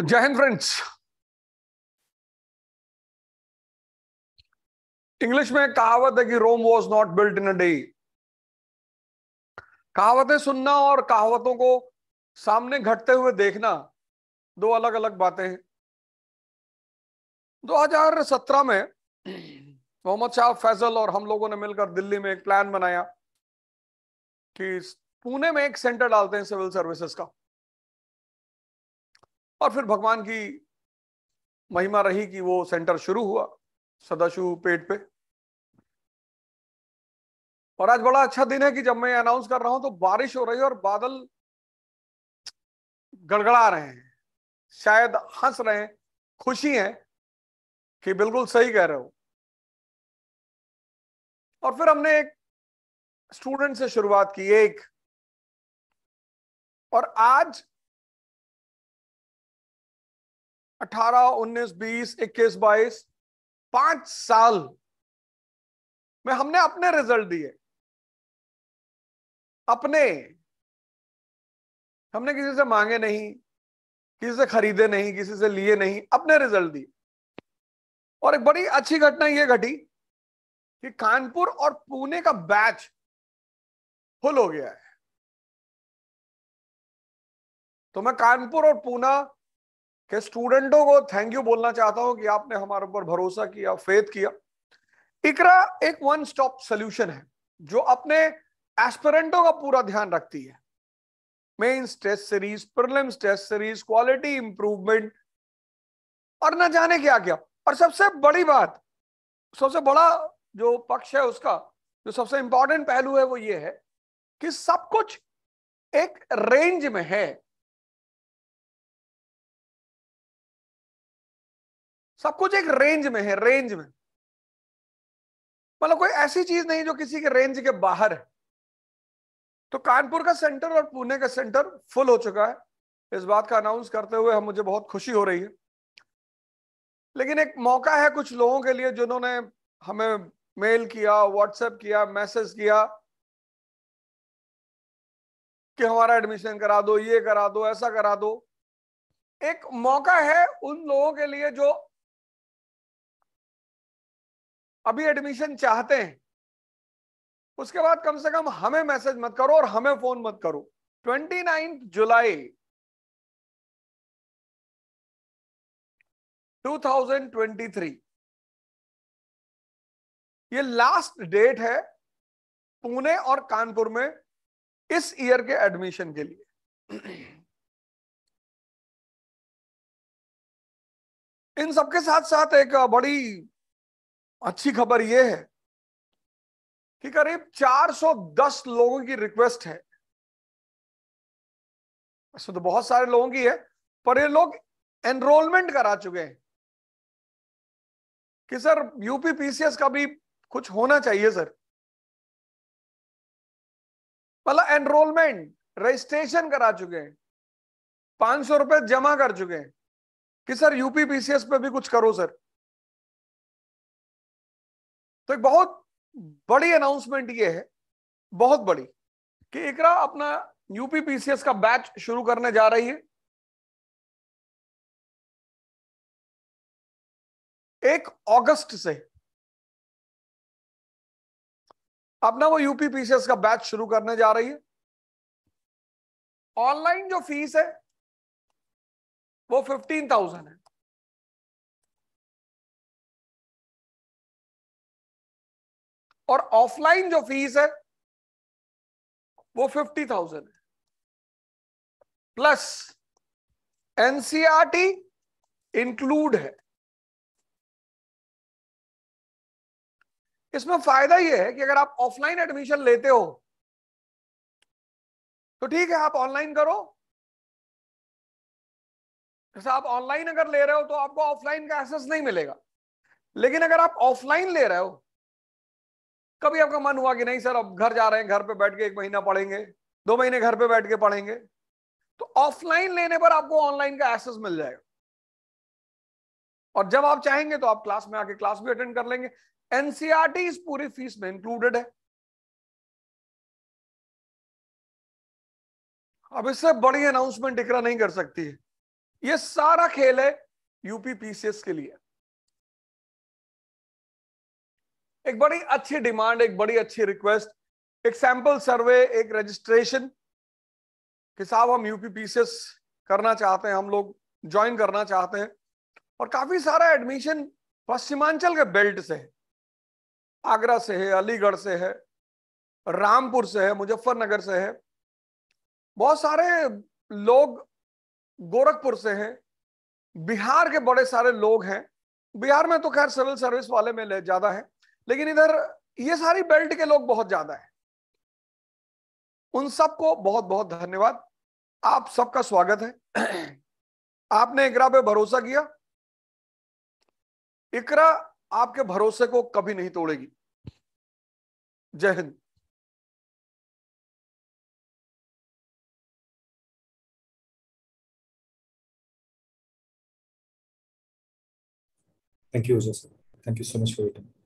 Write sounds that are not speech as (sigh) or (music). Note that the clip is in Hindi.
तो जय हिंद फ्रेंड्स इंग्लिश में कहावत है कि Rome was not built in a day कहावतें सुनना और कहावतों को सामने घटते हुए देखना दो अलग अलग बातें हैं 2017 में मोहम्मद शाह फैजल और हम लोगों ने मिलकर दिल्ली में एक प्लान बनाया कि पुणे में एक सेंटर डालते हैं सिविल सर्विसेज का और फिर भगवान की महिमा रही कि वो सेंटर शुरू हुआ सदाशु पेट पे और आज बड़ा अच्छा दिन है कि जब मैं अनाउंस कर रहा हूं तो बारिश हो रही है और बादल गड़गड़ा रहे हैं शायद हंस रहे हैं खुशी है कि बिल्कुल सही कह रहे हो और फिर हमने एक स्टूडेंट से शुरुआत की एक और आज अठारह उन्नीस बीस इक्कीस बाईस पांच साल में हमने अपने रिजल्ट दिए अपने हमने किसी से मांगे नहीं किसी से खरीदे नहीं किसी से लिए नहीं अपने रिजल्ट दिए और एक बड़ी अच्छी घटना यह घटी कि कानपुर और पुणे का बैच फुल हो गया है तो मैं कानपुर और पूना कि स्टूडेंटों को थैंक यू बोलना चाहता हूं कि आपने हमारे ऊपर भरोसा किया फेथ किया इकरा एक वन स्टॉप सोल्यूशन है जो अपने एस्पेरेंटों का पूरा ध्यान रखती है mains test series prelims test series quality improvement और न जाने क्या क्या और सबसे बड़ी बात सबसे बड़ा जो पक्ष है उसका जो सबसे इंपॉर्टेंट पहलू है वो ये है कि सब कुछ एक रेंज में है सब कुछ एक रेंज में है रेंज में मतलब कोई ऐसी चीज नहीं जो किसी के रेंज के बाहर है तो कानपुर का सेंटर और पुणे का सेंटर फुल हो चुका है इस बात का अनाउंस करते हुए हम मुझे बहुत खुशी हो रही है लेकिन एक मौका है कुछ लोगों के लिए जिन्होंने हमें मेल किया व्हाट्सएप किया मैसेज किया कि हमारा एडमिशन करा दो ये करा दो ऐसा करा दो एक मौका है उन लोगों के लिए जो अभी एडमिशन चाहते हैं उसके बाद कम से कम हमें मैसेज मत करो और हमें फोन मत करो ट्वेंटी जुलाई 2023 ये लास्ट डेट है पुणे और कानपुर में इस ईयर के एडमिशन के लिए इन सबके साथ साथ एक बड़ी अच्छी खबर यह है कि करीब 410 लोगों की रिक्वेस्ट है इसमें तो बहुत सारे लोगों की है पर ये लोग एनरोलमेंट करा चुके हैं कि सर यूपी पीसीएस का भी कुछ होना चाहिए सर मतलब एनरोलमेंट रजिस्ट्रेशन करा चुके हैं पांच सौ रुपए जमा कर चुके हैं कि सर यूपी पीसीएस पे भी कुछ करो सर तो एक बहुत बड़ी अनाउंसमेंट ये है बहुत बड़ी कि इकरा अपना यूपी पीसीएस का बैच शुरू करने जा रही है एक अगस्त से अपना वो यूपी पीसीएस का बैच शुरू करने जा रही है ऑनलाइन जो फीस है वो फिफ्टीन थाउजेंड है और ऑफलाइन जो फीस है वो फिफ्टी थाउजेंड है प्लस एनसीआरटी इंक्लूड है इसमें फायदा यह है कि अगर आप ऑफलाइन एडमिशन लेते हो तो ठीक है आप ऑनलाइन करो जैसे आप ऑनलाइन अगर ले रहे हो तो आपको ऑफलाइन का एसेस नहीं मिलेगा लेकिन अगर आप ऑफलाइन ले रहे हो कभी आपका मन हुआ कि नहीं सर अब घर जा रहे हैं घर पे बैठ के एक महीना पढ़ेंगे दो महीने घर पे बैठ के पढ़ेंगे तो ऑफलाइन लेने पर आपको ऑनलाइन का एक्सेस मिल जाएगा और जब आप चाहेंगे तो आप क्लास में आके क्लास भी अटेंड कर लेंगे एनसीआरटी e इस पूरी फीस में इंक्लूडेड है अब इससे बड़ी अनाउंसमेंट इकरा नहीं कर सकती है ये सारा खेल है यूपी पीसीएस के लिए एक बड़ी अच्छी डिमांड एक बड़ी अच्छी रिक्वेस्ट एक सैंपल सर्वे एक रजिस्ट्रेशन कि साहब हम यूपी पीसीएस करना चाहते हैं हम लोग ज्वाइन करना चाहते हैं और काफी सारा एडमिशन पश्चिमांचल के बेल्ट से है आगरा से है अलीगढ़ से है रामपुर से है मुजफ्फरनगर से है बहुत सारे लोग गोरखपुर से हैं बिहार के बड़े सारे लोग हैं बिहार में तो खैर सिविल सर्विस वाले में ज्यादा है लेकिन इधर ये सारी बेल्ट के लोग बहुत ज्यादा है उन सबको बहुत बहुत धन्यवाद आप सबका स्वागत है (clears throat) आपने इकरा पे भरोसा किया इकरा आपके भरोसे को कभी नहीं तोड़ेगी Jai Hind thank you sir thank you so much for your